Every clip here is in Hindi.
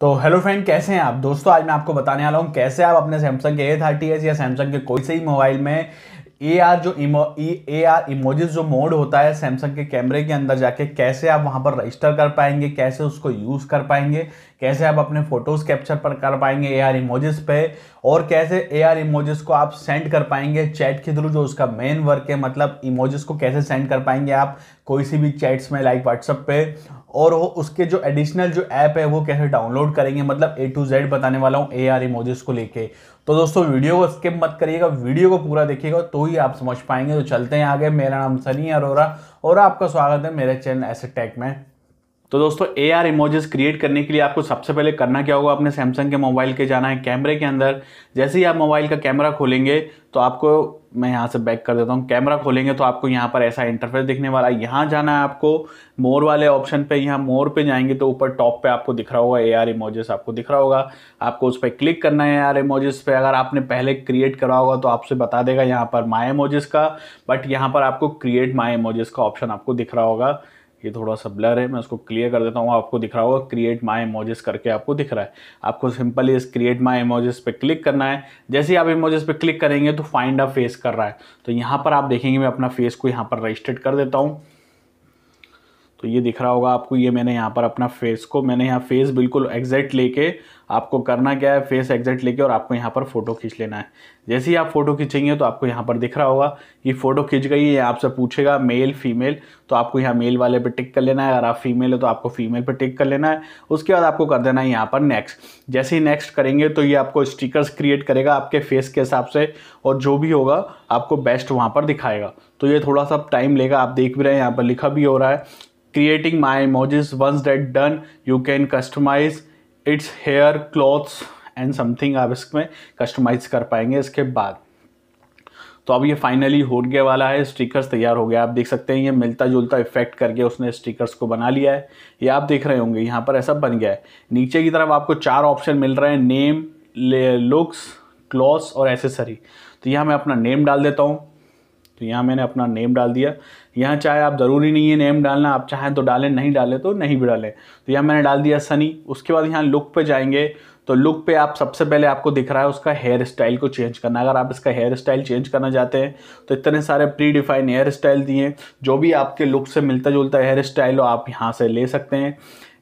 तो हेलो फ्रेंड कैसे हैं आप दोस्तों आज मैं आपको बताने वाला हूँ कैसे आप अपने सैमसंग के ए थर्टी एस या सैमसंग के कोई से ही मोबाइल में ए आर जो इमो ए आर इमोजिस जो मोड होता है सैमसंग के कैमरे के अंदर जाके कैसे आप वहाँ पर रजिस्टर कर पाएंगे कैसे उसको यूज़ कर पाएंगे कैसे आप अपने फ़ोटोज़ कैप्चर पर कर पाएंगे ए आर इमोजिस पे और कैसे ए आर इमोजिस को आप सेंड कर पाएंगे चैट के थ्रू जो उसका मेन वर्क है मतलब इमोजिस को कैसे सेंड कर पाएंगे आप कोई सी भी चैट्स में लाइक व्हाट्सअप पे और वो उसके जो एडिशनल जो ऐप है वो कैसे डाउनलोड करेंगे मतलब ए टू जेड बताने वाला हूँ ए आर इमोजेस को लेके तो दोस्तों वीडियो को स्किप मत करिएगा वीडियो को पूरा देखिएगा तो ही आप समझ पाएंगे तो चलते हैं आगे मेरा नाम सनी अरोरा और आपका स्वागत है मेरे चैनल एसेट टेक में तो दोस्तों ए आर इमोजेस क्रिएट करने के लिए आपको सबसे पहले करना क्या होगा अपने सैमसंग के मोबाइल के जाना है कैमरे के अंदर जैसे ही आप मोबाइल का कैमरा खोलेंगे तो आपको मैं यहाँ से बैक कर देता हूँ कैमरा खोलेंगे तो आपको यहाँ पर ऐसा इंटरफेस दिखने वाला है यहाँ जाना है आपको मोर वाले ऑप्शन पे यहाँ मोर पे जाएंगे तो ऊपर टॉप पे आपको दिख रहा होगा ए आर इमोजेस आपको दिख रहा होगा आपको उस पर क्लिक करना है ए आर इमोजेस पे अगर आपने पहले क्रिएट करा होगा तो आपसे बता देगा यहाँ पर माई इमोजेस का बट यहाँ पर आपको क्रिएट माई इमोजेस का ऑप्शन आपको दिख रहा होगा ये थोड़ा सा ब्लर है मैं उसको क्लियर कर देता हूँ आपको दिख रहा होगा क्रिएट माई इमोजेस करके आपको दिख रहा है आपको सिंपली इस क्रिएट माई इमोजेस पे क्लिक करना है जैसे ही आप इमोजेस पे क्लिक करेंगे तो फाइंड अ फेस कर रहा है तो यहाँ पर आप देखेंगे मैं अपना फेस को यहाँ पर रजिस्टर्ड कर देता हूँ तो ये दिख रहा होगा आपको ये मैंने यहाँ पर अपना फेस को मैंने यहाँ फेस बिल्कुल एग्जैक्ट लेके आपको करना क्या है फेस एग्जैक्ट लेके और आपको यहाँ पर फ़ोटो खींच लेना है जैसे ही आप फ़ोटो खींचेंगे तो आपको यहाँ पर दिख रहा होगा ये फ़ोटो खींच गई है आपसे पूछेगा मेल फीमेल तो आपको यहाँ मेल वाले पे टिक कर लेना है अगर आप फीमेल हो तो आपको फीमेल पे टिक कर लेना है उसके बाद आपको कर देना है यहाँ पर नेक्स्ट जैसे ही नेक्स्ट करेंगे तो ये आपको स्टिकर्स क्रिएट करेगा आपके फेस के हिसाब से और जो भी होगा आपको बेस्ट वहाँ पर दिखाएगा तो ये थोड़ा सा टाइम लेगा आप देख भी रहे हैं यहाँ पर लिखा भी हो रहा है creating my emojis once that done you can customize its hair clothes and something आप इसमें कस्टमाइज कर पाएंगे इसके बाद तो अब ये फाइनली गया वाला है स्टिकर्स तैयार हो गया आप देख सकते हैं ये मिलता जुलता इफेक्ट करके उसने स्टिकर्स को बना लिया है ये आप देख रहे होंगे यहाँ पर ऐसा बन गया है नीचे की तरफ आपको चार ऑप्शन मिल रहे हैं नेम लुक्स क्लॉथ्स और एसेसरी तो यहाँ मैं अपना नेम डाल देता हूँ तो यहाँ मैंने अपना नेम डाल दिया यहाँ चाहे आप ज़रूरी नहीं है नेम डालना आप चाहें तो डालें नहीं डालें तो नहीं भी डालें तो यहाँ मैंने डाल दिया सनी उसके बाद यहाँ लुक पे जाएंगे तो लुक पे आप सबसे पहले आपको दिख रहा है उसका हेयर स्टाइल को चेंज करना अगर आप इसका हेयर स्टाइल चेंज करना चाहते हैं तो इतने सारे प्री डिफाइन हेयर स्टाइल दिए जो भी आपके लुक से मिलता जुलता हेयर स्टाइल हो आप यहाँ से ले सकते हैं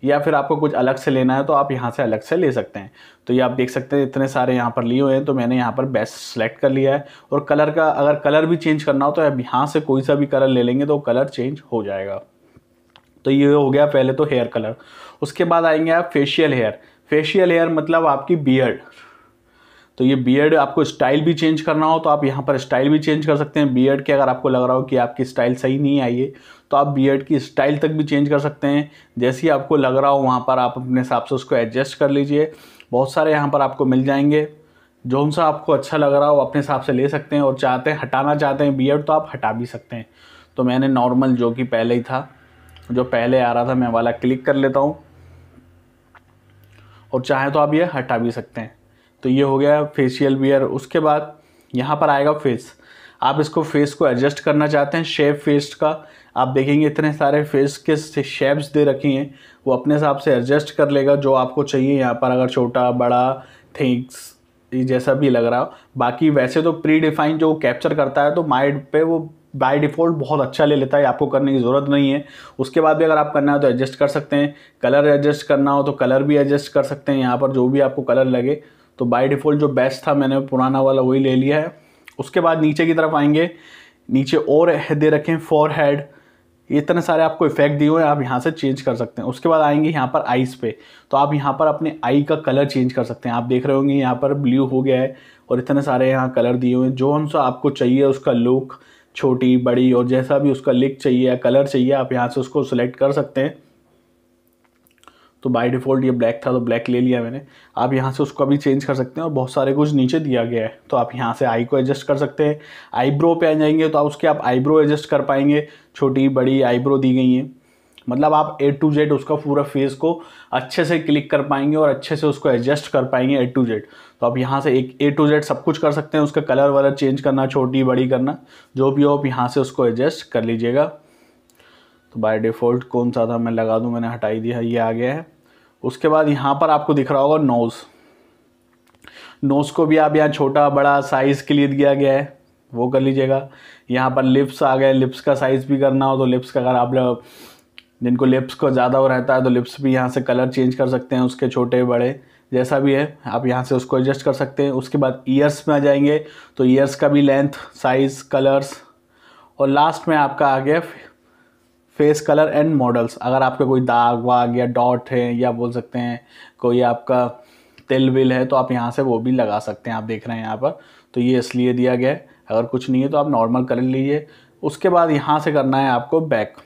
या फिर आपको कुछ अलग से लेना है तो आप यहाँ से अलग से ले सकते हैं तो ये आप देख सकते हैं इतने सारे यहाँ पर लिए हुए हैं तो मैंने यहाँ पर बेस्ट सेलेक्ट कर लिया है और कलर का अगर कलर भी चेंज करना हो तो आप यहाँ से कोई सा भी कलर ले लेंगे तो कलर चेंज हो जाएगा तो ये हो गया पहले तो हेयर कलर उसके बाद आएंगे आप फेशियल हेयर फेशियल हेयर मतलब आपकी बियर्ड तो ये बियर्ड आपको स्टाइल भी चेंज करना हो तो आप यहाँ पर स्टाइल भी चेंज कर सकते हैं बियर्ड के अगर आपको लग रहा हो कि आपकी स्टाइल सही नहीं आई है तो आप बियर्ड की स्टाइल तक भी चेंज कर सकते हैं जैसे ही आपको लग रहा हो वहाँ पर आप अपने हिसाब से उसको एडजस्ट कर लीजिए बहुत सारे यहाँ पर आपको मिल जाएंगे जो सा आपको अच्छा लग रहा हो अपने हिसाब से ले सकते हैं और चाहते हैं हटाना चाहते हैं बियड तो आप हटा भी सकते हैं तो मैंने नॉर्मल जो कि पहले ही था जो पहले आ रहा था मैं वाला क्लिक कर लेता हूँ और चाहे तो आप ये हटा भी सकते हैं तो ये हो गया फेशियल बियर उसके बाद यहाँ पर आएगा फेस आप इसको फेस को एडजस्ट करना चाहते हैं शेप फेस का आप देखेंगे इतने सारे फेस के शेप्स दे रखी हैं वो अपने हिसाब से एडजस्ट कर लेगा जो आपको चाहिए यहाँ पर अगर छोटा बड़ा थिंग्स जैसा भी लग रहा हो बाकी वैसे तो प्री डिफाइन जो कैप्चर करता है तो माइड पे वो बाय डिफ़ॉल्ट बहुत अच्छा ले लेता है आपको करने की ज़रूरत नहीं है उसके बाद भी अगर आप करना हो तो एडजस्ट कर सकते हैं कलर एडजस्ट करना हो तो कलर भी एडजस्ट कर सकते हैं यहाँ पर जो भी आपको कलर लगे तो बाय डिफ़ॉल्ट जो बेस्ट था मैंने पुराना वाला वही ले लिया है उसके बाद नीचे की तरफ आएंगे नीचे और दे रखें फ़ोर हेड इतने सारे आपको इफेक्ट दिए हुए हैं आप यहाँ से चेंज कर सकते हैं उसके बाद आएंगे यहाँ पर आइस पे तो आप यहाँ पर अपने आई का कलर चेंज कर सकते हैं आप देख रहे होंगे यहाँ पर ब्लू हो गया है और इतने सारे यहाँ कलर दिए हुए हैं जो हम आपको चाहिए उसका लुक छोटी बड़ी और जैसा भी उसका लिक चाहिए या कलर चाहिए आप यहाँ से उसको सिलेक्ट कर सकते हैं तो बाय डिफ़ॉल्ट ये ब्लैक था तो ब्लैक ले लिया मैंने आप यहाँ से उसको अभी चेंज कर सकते हैं और बहुत सारे कुछ नीचे दिया गया है तो आप यहाँ से आई को एडजस्ट कर सकते हैं आईब्रो पे आ जाएंगे तो आप उसके आप आईब्रो एडजस्ट कर पाएंगे छोटी बड़ी आईब्रो दी गई हैं मतलब आप ए टू जेड उसका पूरा फेस को अच्छे से क्लिक कर पाएंगे और अच्छे से उसको एडजस्ट कर पाएंगे ए टू जेड तो आप यहाँ से एक ए टू जेड सब कुछ कर सकते हैं उसका कलर वलर चेंज करना छोटी बड़ी करना जो भी हो आप यहाँ से उसको एडजस्ट कर लीजिएगा तो बाय डिफ़ॉल्ट कौन सा था मैं लगा दूँ मैंने हटाई दिया ये आ गया है उसके बाद यहाँ पर आपको दिख रहा होगा नोज़ नोज़ को भी आप यहाँ छोटा बड़ा साइज़ के लिए दिया गया है वो कर लीजिएगा यहाँ पर लिप्स आ गए लिप्स का साइज़ भी करना हो तो लिप्स का अगर आप जिनको लिप्स को ज़्यादा हो रहता है तो लिप्स भी यहाँ से कलर चेंज कर सकते हैं उसके छोटे बड़े जैसा भी है आप यहाँ से उसको एडजस्ट कर सकते हैं उसके बाद ईयर्स में आ जाएंगे तो ईयर्स का भी लेंथ साइज़ कलर्स और लास्ट में आपका आ गया फेस कलर एंड मॉडल्स अगर आपका कोई दाग वाग या डॉट है या बोल सकते हैं कोई आपका तिल विल है तो आप यहाँ से वो भी लगा सकते हैं आप देख रहे हैं यहाँ पर तो ये इसलिए दिया गया है अगर कुछ नहीं है तो आप नॉर्मल कर लीजिए उसके बाद यहाँ से करना है आपको बैक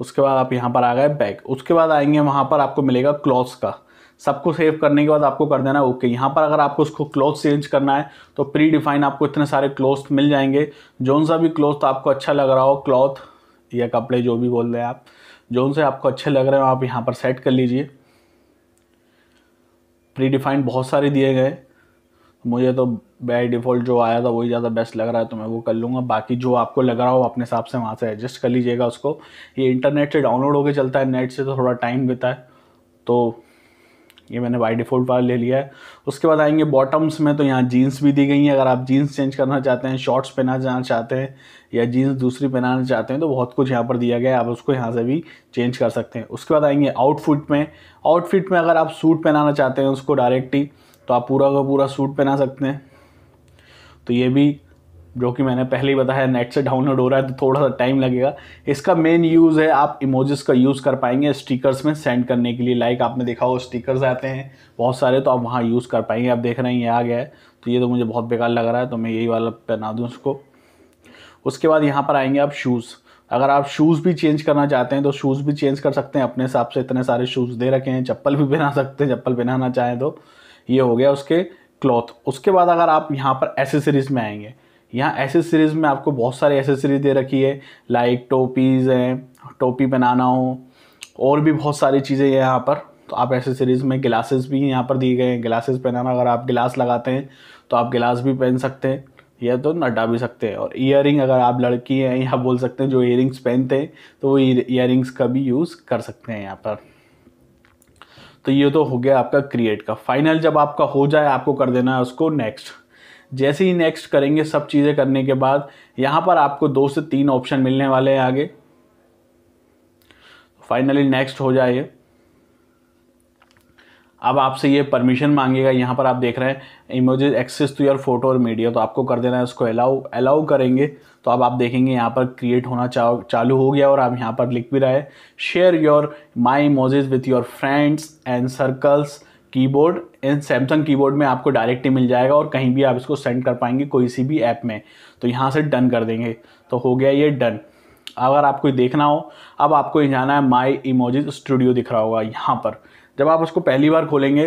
उसके बाद आप यहाँ पर आ गए बैक उसके बाद आएंगे वहाँ पर आपको मिलेगा क्लॉथ्स का सबको सेव करने के बाद आपको कर देना है ओके यहाँ पर अगर आपको उसको क्लोथ चेंज करना है तो प्री डिफाइन आपको इतने सारे क्लोथ मिल जाएंगे जौन सा भी क्लोथ तो आपको अच्छा लग रहा हो क्लॉथ या कपड़े जो भी बोल रहे हैं आप जौन से आपको अच्छे लग रहे हो आप यहाँ पर सेट कर लीजिए प्री डिफाइंड बहुत सारे दिए गए मुझे तो बाई डिफ़ॉल्ट जो आया था वही ज़्यादा बेस्ट लग रहा है तो मैं वो कर लूँगा बाकी जो आपको लग रहा हो अपने हिसाब से वहाँ से एडजस्ट कर लीजिएगा उसको ये इंटरनेट से डाउनलोड होकर चलता है नेट से तो थोड़ा टाइम देता है तो ये मैंने बाई डिफ़ॉल्ट वाला ले लिया है उसके बाद आएंगे बॉटम्स में तो यहाँ जीन्स भी दी गई हैं अगर आप जीन्स चेंज करना चाहते हैं शॉर्ट्स जाना चाहते हैं या जीन्स दूसरी पहनाना चाहते हैं तो बहुत कुछ यहाँ पर दिया गया है आप उसको यहाँ से भी चेंज कर सकते हैं उसके बाद आएंगे आउटफिट में आउटफिट में अगर आप सूट पहनाना चाहते हैं उसको डायरेक्ट ही तो आप पूरा का पूरा सूट पहना सकते हैं तो ये भी जो कि मैंने पहले ही बताया नेट से डाउनलोड हो रहा है तो थोड़ा सा टाइम लगेगा इसका मेन यूज़ है आप इमोजेस का यूज़ कर पाएंगे स्टिकर्स में सेंड करने के लिए लाइक आपने देखा हो स्टिकर्स आते हैं बहुत सारे तो आप वहाँ यूज़ कर पाएंगे आप देख रहे हैं ये आ गया है तो ये तो मुझे बहुत बेकार लग रहा है तो मैं यही वाला पहना दूँ उसको उसके बाद यहाँ पर आएंगे आप शूज़ अगर आप शूज़ भी चेंज करना चाहते हैं तो शूज़ भी चेंज कर सकते हैं अपने हिसाब से इतने सारे शूज़ दे रखे हैं चप्पल भी पहना सकते हैं चप्पल पहनाना चाहें तो ये हो गया उसके क्लॉथ उसके बाद अगर आप यहाँ पर एसेसरीज़ में आएंगे यहाँ एसेसरीज़ में आपको बहुत सारे एसेसरीज दे रखी है लाइक टोपीज़ हैं टोपी बनाना हो और भी बहुत सारी चीज़ें यहाँ पर तो आप एसेसरीज़ में गिलासेस भी यहाँ पर दिए गए हैं गिलासेस पहनाना अगर आप गिलास लगाते हैं तो आप गिलास भी पहन सकते हैं या तो नड्डा भी सकते हैं और इयर अगर आप लड़की हैं या बोल सकते हैं जो इयर पहनते हैं तो वो इयर का भी यूज़ कर सकते हैं यहाँ पर तो ये तो हो गया आपका क्रिएट का फाइनल जब आपका हो जाए आपको कर देना है उसको नेक्स्ट जैसे ही नेक्स्ट करेंगे सब चीज़ें करने के बाद यहाँ पर आपको दो से तीन ऑप्शन मिलने वाले हैं आगे फाइनली नेक्स्ट हो जाए अब आपसे ये परमिशन मांगेगा यहाँ पर आप देख रहे हैं emojis access to your photo और मीडिया तो आपको कर देना है उसको अलाउ अलाउ करेंगे तो अब आप देखेंगे यहाँ पर क्रिएट होना चा, चालू हो गया और आप यहाँ पर लिख भी रहा है share your my emojis with your friends and circles keyboard in Samsung keyboard में आपको डायरेक्ट ही मिल जाएगा और कहीं भी आप इसको सेंड कर पाएंगे कोई सी भी ऐप में तो यहाँ से डन कर देंगे तो हो गया ये डन अगर आपको देखना हो अब आपको जाना है माई इमोजिज स्टूडियो दिख रहा होगा यहाँ पर जब आप उसको पहली बार खोलेंगे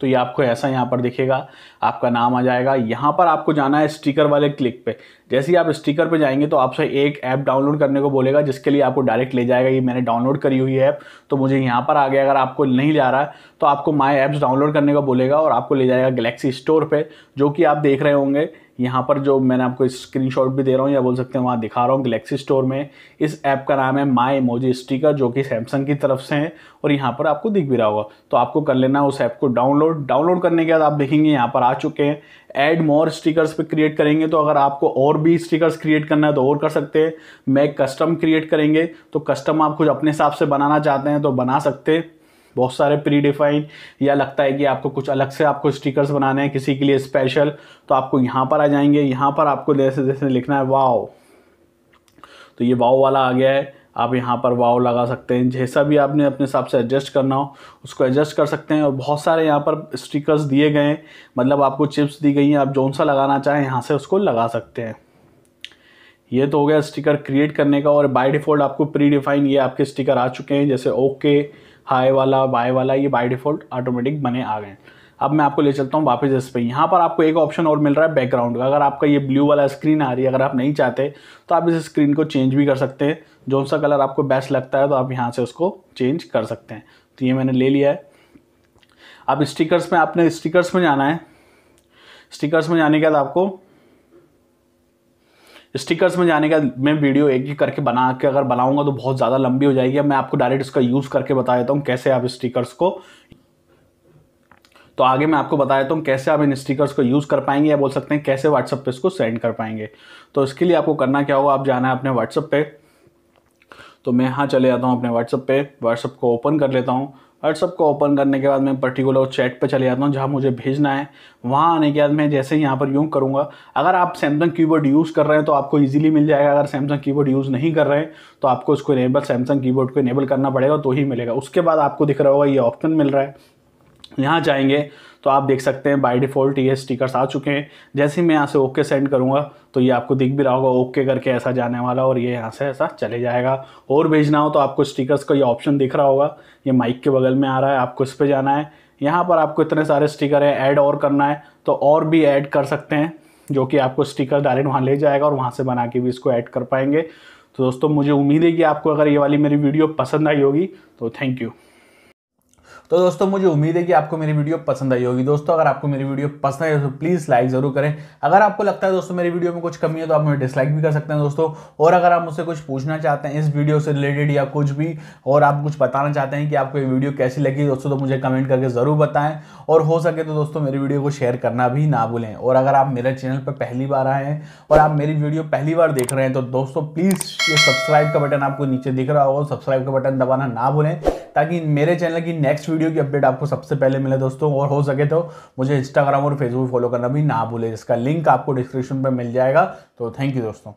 तो ये आपको ऐसा यहाँ पर दिखेगा आपका नाम आ जाएगा यहाँ पर आपको जाना है स्टिकर वाले क्लिक पे जैसे ही आप स्टिकर पे जाएंगे तो आपसे एक ऐप डाउनलोड करने को बोलेगा जिसके लिए आपको डायरेक्ट ले जाएगा ये मैंने डाउनलोड करी हुई ऐप तो मुझे यहाँ पर आ गया अगर आपको नहीं ले रहा है तो आपको माई ऐप्स डाउनलोड करने को बोलेगा और आपको ले जाएगा गलेक्सी स्टोर पर जो कि आप देख रहे होंगे यहाँ पर जो मैंने आपको स्क्रीनशॉट भी दे रहा हूँ या बोल सकते हैं वहाँ दिखा रहा हूँ गलेक्सी स्टोर में इस ऐप का नाम है माई इमोजी स्टिकर जो कि सैमसंग की तरफ से है और यहाँ पर आपको दिख भी रहा होगा तो आपको कर लेना उस ऐप को डाउनलोड डाउनलोड करने के बाद आप देखेंगे यहाँ पर आ चुके हैं ऐड मोर स्टिकर्स पे क्रिएट करेंगे तो अगर आपको और भी स्टिकर्स क्रिएट करना है तो और कर सकते हैं मैं कस्टम क्रिएट करेंगे तो कस्टम आप कुछ अपने हिसाब से बनाना चाहते हैं तो बना सकते हैं बहुत सारे प्री डिफाइन या लगता है कि आपको कुछ अलग से आपको स्टिकर्स बनाने हैं किसी के लिए स्पेशल तो आपको यहाँ पर आ जाएंगे यहाँ पर आपको जैसे जैसे लिखना है वाओ तो ये वाओ वाला आ गया है आप यहाँ पर वाओ लगा सकते हैं जैसा भी आपने अपने हिसाब से एडजस्ट करना हो उसको एडजस्ट कर सकते हैं और बहुत सारे यहाँ पर स्टिकर्स दिए गए हैं मतलब आपको चिप्स दी गई हैं आप जौन सा लगाना चाहें यहाँ से उसको लगा सकते हैं ये तो हो गया स्टिकर क्रिएट करने का और बाय डिफ़ॉल्ट आपको प्री डिफाइन ये आपके स्टिकर आ चुके हैं जैसे ओके हाई वाला बाय वाला ये बाई डिफ़ॉल्ट ऑटोमेटिक बने आ गए अब मैं आपको ले चलता हूँ वापस इस पर यहाँ पर आपको एक ऑप्शन और मिल रहा है बैकग्राउंड का अगर आपका ये ब्लू वाला स्क्रीन आ रही है अगर आप नहीं चाहते तो आप इस स्क्रीन को चेंज भी कर सकते हैं जो सा कलर आपको बेस्ट लगता है तो आप यहाँ से उसको चेंज कर सकते हैं तो ये मैंने ले लिया है अब स्टिकर्स में आपने स्टिकर्स में जाना है स्टिकर्स में जाने के बाद आपको स्टिकर्स में जाने का मैं वीडियो एक ही करके बना के अगर बनाऊंगा तो बहुत ज़्यादा लंबी हो जाएगी मैं आपको डायरेक्ट इसका यूज़ करके बता देता हूँ कैसे आप स्टिकर्स को तो आगे मैं आपको बता देता हूँ कैसे आप इन स्टिकर्स को यूज़ कर पाएंगे या बोल सकते हैं कैसे व्हाट्सअप पे इसको सेंड कर पाएंगे तो इसके लिए आपको करना क्या होगा आप जाना है अपने व्हाट्सअप पे तो मैं यहाँ चले जाता हूँ अपने व्हाट्सअप पे व्हाट्सअप को ओपन कर लेता हूँ व्हाट्सअप को ओपन करने के बाद मैं पर्टिकुलर चैट पे चले जाता हूँ जहाँ मुझे भेजना है वहाँ आने के बाद मैं जैसे ही यहाँ पर यूँ करूँगा अगर आप सैमसंग कीबोर्ड यूज़ कर रहे हैं तो आपको ईजिली मिल जाएगा अगर सैमसंग कीबोर्ड यूज़ नहीं कर रहे हैं तो आपको इसको इनेबल सैमसंग कीबोर्ड को इनेबल करना पड़ेगा तो ही मिलेगा उसके बाद आपको दिख रहा होगा ये ऑप्शन मिल रहा है यहाँ जाएंगे तो आप देख सकते हैं बाय डिफ़ॉल्ट ये स्टिकर्स आ चुके हैं जैसे ही मैं यहाँ से ओके सेंड करूँगा तो ये आपको दिख भी रहा होगा ओके करके ऐसा जाने वाला और ये यहाँ से ऐसा चले जाएगा और भेजना हो तो आपको स्टिकर्स का ये ऑप्शन दिख रहा होगा ये माइक के बगल में आ रहा है आपको इस पर जाना है यहाँ पर आपको इतने सारे स्टिकर है ऐड और करना है तो और भी ऐड कर सकते हैं जो कि आपको स्टिकर डायरेक्ट वहाँ ले जाएगा और वहाँ से बना के भी इसको ऐड कर पाएंगे तो दोस्तों मुझे उम्मीद है कि आपको अगर ये वाली मेरी वीडियो पसंद आई होगी तो थैंक यू तो दोस्तों मुझे उम्मीद है कि आपको मेरी वीडियो पसंद आई होगी दोस्तों अगर आपको मेरी वीडियो पसंद आई तो प्लीज़ लाइक ज़रूर करें अगर आपको लगता है दोस्तों मेरी वीडियो में कुछ कमी है तो आप मुझे डिसलाइक भी कर सकते हैं दोस्तों और अगर आप मुझसे कुछ पूछना चाहते हैं इस वीडियो से रिलेटेड या कुछ भी और आप कुछ बताना चाहते हैं कि आपको ये वीडियो कैसी लगी दोस्तों तो मुझे कमेंट करके ज़रूर बताएं और हो सके तो दोस्तों मेरी वीडियो को शेयर करना भी ना भूलें और अगर आप मेरे चैनल पर पहली बार आए हैं और आप मेरी वीडियो पहली बार देख रहे हैं तो दोस्तों प्लीज़ ये सब्सक्राइब का बटन आपको नीचे दिख रहा होगा सब्सक्राइब का बटन दबाना ना भूलें ताकि मेरे चैनल की नेक्स्ट वीडियो की अपडेट आपको सबसे पहले मिले दोस्तों और हो सके तो मुझे इंस्टाग्राम और फेसबुक फॉलो करना भी ना भूले इसका लिंक आपको डिस्क्रिप्शन पर मिल जाएगा तो थैंक यू दोस्तों